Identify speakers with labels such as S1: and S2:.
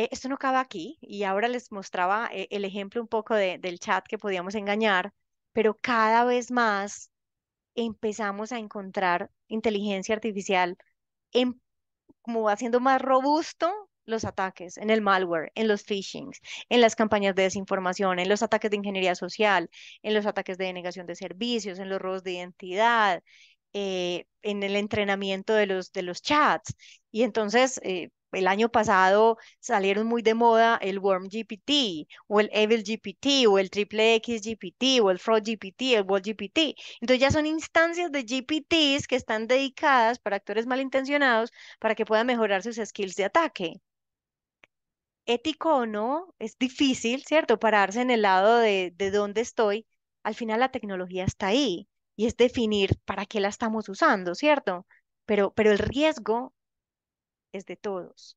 S1: Eh, esto no acaba aquí y ahora les mostraba eh, el ejemplo un poco del chat que podíamos engañar, pero cada vez más empezamos a encontrar inteligencia artificial como haciendo más robusto los ataques, en el malware, en los phishing en las campañas de desinformación, en los ataques de ingeniería social, en los ataques de denegación de servicios, en los robos de identidad, eh, en el entrenamiento de los, de los chats. Y entonces, eh, el año pasado salieron muy de moda el Worm GPT o el Evil GPT o el Triple X GPT o el Fraud GPT, el Wall GPT. Entonces ya son instancias de GPTs que están dedicadas para actores malintencionados para que puedan mejorar sus skills de ataque. Ético o no, es difícil, ¿cierto? Pararse en el lado de, de dónde estoy. Al final la tecnología está ahí y es definir para qué la estamos usando, ¿cierto? Pero, pero el riesgo es de todos.